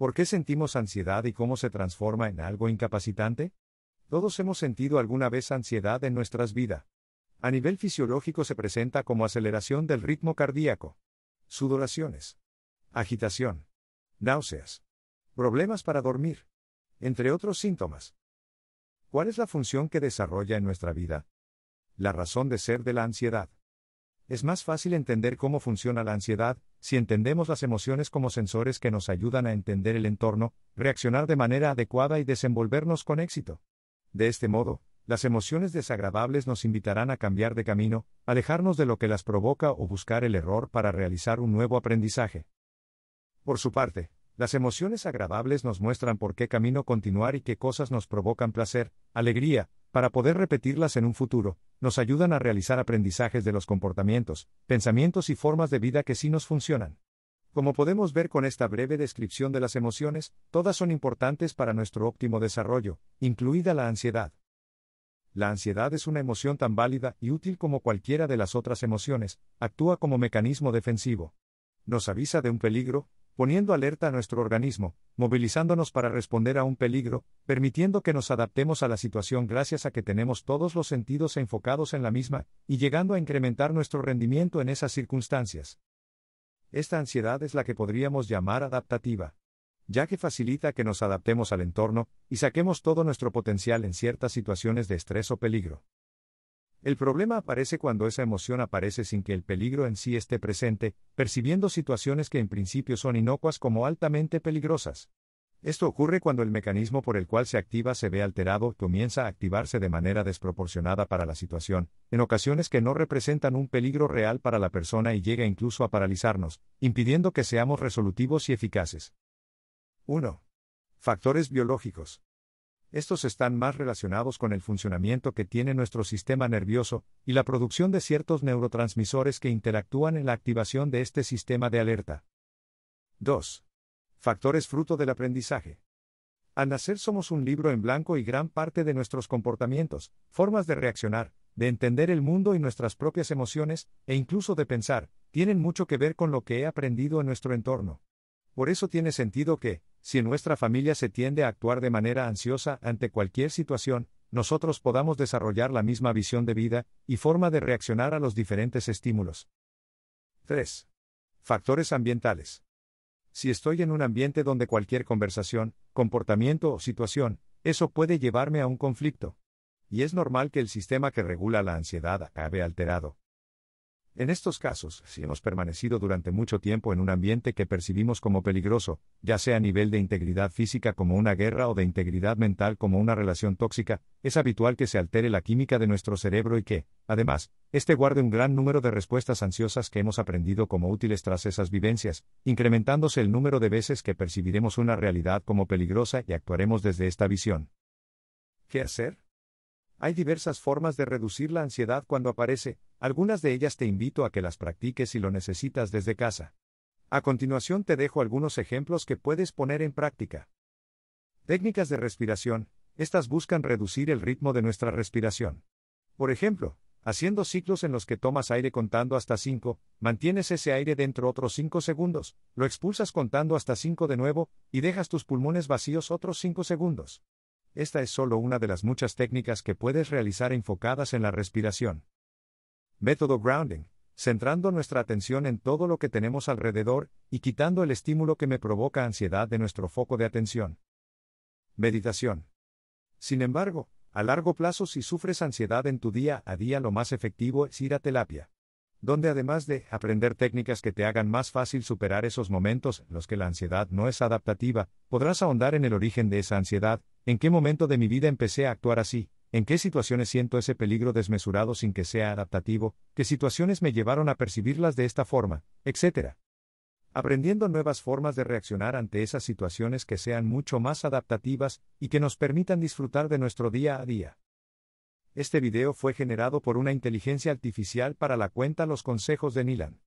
¿Por qué sentimos ansiedad y cómo se transforma en algo incapacitante? Todos hemos sentido alguna vez ansiedad en nuestras vidas. A nivel fisiológico se presenta como aceleración del ritmo cardíaco, sudoraciones, agitación, náuseas, problemas para dormir, entre otros síntomas. ¿Cuál es la función que desarrolla en nuestra vida? La razón de ser de la ansiedad. Es más fácil entender cómo funciona la ansiedad si entendemos las emociones como sensores que nos ayudan a entender el entorno, reaccionar de manera adecuada y desenvolvernos con éxito. De este modo, las emociones desagradables nos invitarán a cambiar de camino, alejarnos de lo que las provoca o buscar el error para realizar un nuevo aprendizaje. Por su parte, las emociones agradables nos muestran por qué camino continuar y qué cosas nos provocan placer, alegría, para poder repetirlas en un futuro, nos ayudan a realizar aprendizajes de los comportamientos, pensamientos y formas de vida que sí nos funcionan. Como podemos ver con esta breve descripción de las emociones, todas son importantes para nuestro óptimo desarrollo, incluida la ansiedad. La ansiedad es una emoción tan válida y útil como cualquiera de las otras emociones, actúa como mecanismo defensivo. Nos avisa de un peligro, poniendo alerta a nuestro organismo, movilizándonos para responder a un peligro, permitiendo que nos adaptemos a la situación gracias a que tenemos todos los sentidos enfocados en la misma, y llegando a incrementar nuestro rendimiento en esas circunstancias. Esta ansiedad es la que podríamos llamar adaptativa, ya que facilita que nos adaptemos al entorno, y saquemos todo nuestro potencial en ciertas situaciones de estrés o peligro. El problema aparece cuando esa emoción aparece sin que el peligro en sí esté presente, percibiendo situaciones que en principio son inocuas como altamente peligrosas. Esto ocurre cuando el mecanismo por el cual se activa se ve alterado, comienza a activarse de manera desproporcionada para la situación, en ocasiones que no representan un peligro real para la persona y llega incluso a paralizarnos, impidiendo que seamos resolutivos y eficaces. 1. Factores biológicos estos están más relacionados con el funcionamiento que tiene nuestro sistema nervioso, y la producción de ciertos neurotransmisores que interactúan en la activación de este sistema de alerta. 2. Factores fruto del aprendizaje. Al nacer somos un libro en blanco y gran parte de nuestros comportamientos, formas de reaccionar, de entender el mundo y nuestras propias emociones, e incluso de pensar, tienen mucho que ver con lo que he aprendido en nuestro entorno. Por eso tiene sentido que, si nuestra familia se tiende a actuar de manera ansiosa ante cualquier situación, nosotros podamos desarrollar la misma visión de vida y forma de reaccionar a los diferentes estímulos. 3. Factores ambientales. Si estoy en un ambiente donde cualquier conversación, comportamiento o situación, eso puede llevarme a un conflicto. Y es normal que el sistema que regula la ansiedad acabe alterado. En estos casos, si hemos permanecido durante mucho tiempo en un ambiente que percibimos como peligroso, ya sea a nivel de integridad física como una guerra o de integridad mental como una relación tóxica, es habitual que se altere la química de nuestro cerebro y que, además, este guarde un gran número de respuestas ansiosas que hemos aprendido como útiles tras esas vivencias, incrementándose el número de veces que percibiremos una realidad como peligrosa y actuaremos desde esta visión. ¿Qué hacer? Hay diversas formas de reducir la ansiedad cuando aparece, algunas de ellas te invito a que las practiques si lo necesitas desde casa. A continuación te dejo algunos ejemplos que puedes poner en práctica. Técnicas de respiración, estas buscan reducir el ritmo de nuestra respiración. Por ejemplo, haciendo ciclos en los que tomas aire contando hasta 5, mantienes ese aire dentro otros 5 segundos, lo expulsas contando hasta 5 de nuevo, y dejas tus pulmones vacíos otros 5 segundos. Esta es solo una de las muchas técnicas que puedes realizar enfocadas en la respiración. Método Grounding, centrando nuestra atención en todo lo que tenemos alrededor y quitando el estímulo que me provoca ansiedad de nuestro foco de atención. Meditación. Sin embargo, a largo plazo si sufres ansiedad en tu día a día lo más efectivo es ir a terapia, donde además de aprender técnicas que te hagan más fácil superar esos momentos en los que la ansiedad no es adaptativa, podrás ahondar en el origen de esa ansiedad, ¿En qué momento de mi vida empecé a actuar así? ¿En qué situaciones siento ese peligro desmesurado sin que sea adaptativo? ¿Qué situaciones me llevaron a percibirlas de esta forma? etcétera? Aprendiendo nuevas formas de reaccionar ante esas situaciones que sean mucho más adaptativas y que nos permitan disfrutar de nuestro día a día. Este video fue generado por una inteligencia artificial para la cuenta Los Consejos de Nilan.